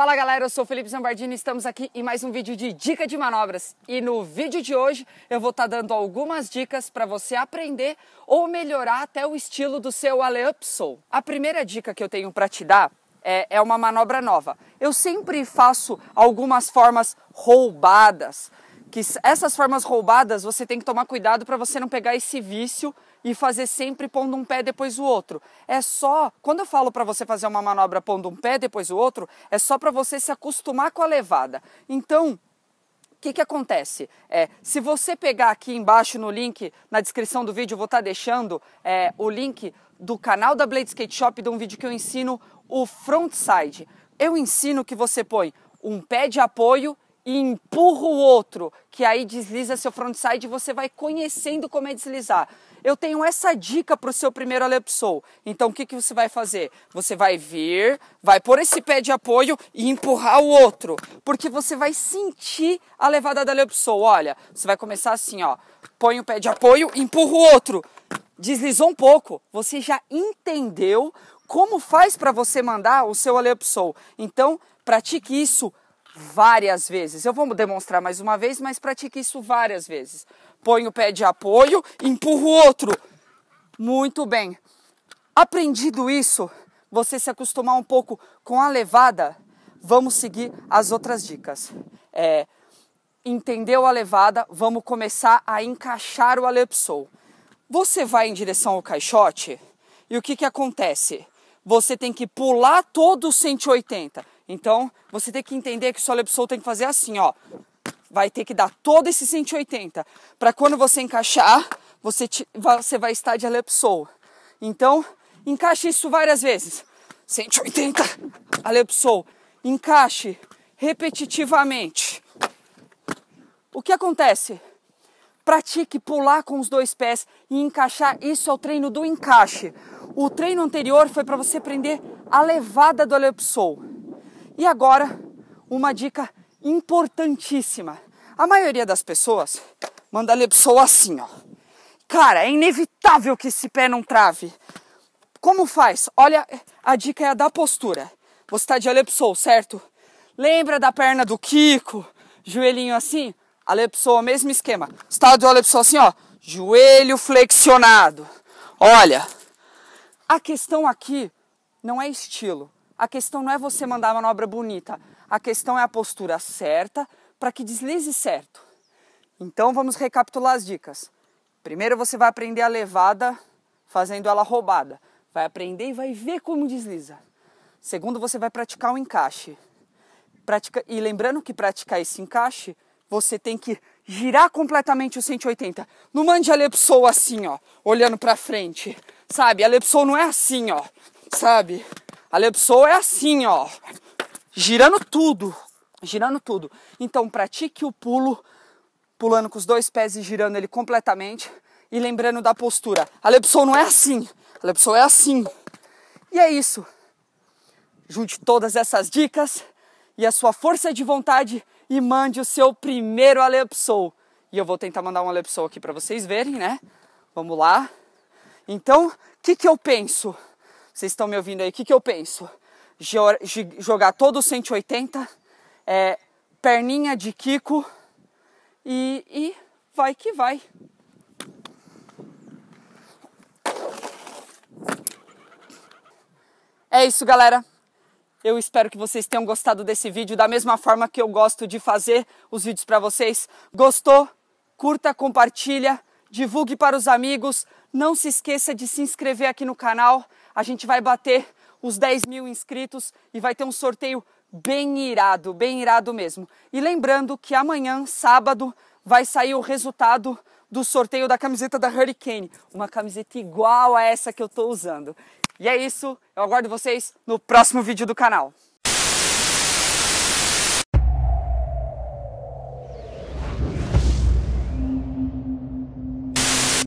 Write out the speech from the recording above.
Fala galera, eu sou Felipe Zambardini e estamos aqui em mais um vídeo de Dica de Manobras. E no vídeo de hoje eu vou estar tá dando algumas dicas para você aprender ou melhorar até o estilo do seu alley-up soul. A primeira dica que eu tenho para te dar é, é uma manobra nova. Eu sempre faço algumas formas roubadas que essas formas roubadas você tem que tomar cuidado para você não pegar esse vício e fazer sempre pondo um pé depois o outro. É só, quando eu falo para você fazer uma manobra pondo um pé depois o outro, é só para você se acostumar com a levada. Então, o que, que acontece? É, se você pegar aqui embaixo no link, na descrição do vídeo, eu vou estar tá deixando é, o link do canal da Blade Skate Shop, de um vídeo que eu ensino o frontside. Eu ensino que você põe um pé de apoio e empurra o outro, que aí desliza seu frontside e você vai conhecendo como é deslizar. Eu tenho essa dica para o seu primeiro alepsol. Então o que, que você vai fazer? Você vai vir, vai pôr esse pé de apoio e empurrar o outro, porque você vai sentir a levada da alepsol. Olha, você vai começar assim, ó. Põe o pé de apoio, empurra o outro. Deslizou um pouco, você já entendeu como faz para você mandar o seu alepsol. Então, pratique isso várias vezes. Eu vou demonstrar mais uma vez, mas pratique isso várias vezes. Põe o pé de apoio, empurra o outro. Muito bem. Aprendido isso, você se acostumar um pouco com a levada, vamos seguir as outras dicas. É, entendeu a levada, vamos começar a encaixar o alepsol. Você vai em direção ao caixote e o que, que acontece? Você tem que pular todo o 180. Então, você tem que entender que o seu Lepsol tem que fazer assim, ó. Vai ter que dar todo esse 180 para quando você encaixar, você, te, você vai estar de Alepsol. Então, encaixe isso várias vezes. 180 Alepsol. Encaixe repetitivamente. O que acontece? Pratique pular com os dois pés e encaixar. Isso é o treino do encaixe. O treino anterior foi para você aprender a levada do Alepsol. E agora, uma dica importantíssima. A maioria das pessoas manda lepsou assim, ó. Cara, é inevitável que esse pé não trave. Como faz? Olha, a dica é a da postura. Você tá de alepsou, certo? Lembra da perna do Kiko? Joelhinho assim? Alepsou, mesmo esquema. Estado tá de alepsou assim, ó. Joelho flexionado. Olha, a questão aqui não é estilo, a questão não é você mandar a manobra bonita, a questão é a postura certa para que deslize certo. Então vamos recapitular as dicas. Primeiro você vai aprender a levada fazendo ela roubada. Vai aprender e vai ver como desliza. Segundo, você vai praticar o encaixe. Pratica... E lembrando que praticar esse encaixe, você tem que girar completamente o 180. Não mande a lepsou assim, ó, olhando para frente. Sabe? A lepsou não é assim, ó. Sabe? A Lepsol é assim, ó, girando tudo, girando tudo. Então pratique o pulo, pulando com os dois pés e girando ele completamente e lembrando da postura. A Lepsol não é assim, a Lepsol é assim. E é isso. Junte todas essas dicas e a sua força de vontade e mande o seu primeiro Alepsol. E eu vou tentar mandar um Alepsol aqui para vocês verem, né? Vamos lá. Então, o que, que eu penso? vocês estão me ouvindo aí, o que, que eu penso? Jogar todo o 180, é, perninha de Kiko e, e vai que vai. É isso, galera. Eu espero que vocês tenham gostado desse vídeo da mesma forma que eu gosto de fazer os vídeos para vocês. Gostou? Curta, compartilha, divulgue para os amigos. Não se esqueça de se inscrever aqui no canal a gente vai bater os 10 mil inscritos e vai ter um sorteio bem irado, bem irado mesmo. E lembrando que amanhã, sábado, vai sair o resultado do sorteio da camiseta da Hurricane, uma camiseta igual a essa que eu estou usando. E é isso, eu aguardo vocês no próximo vídeo do canal.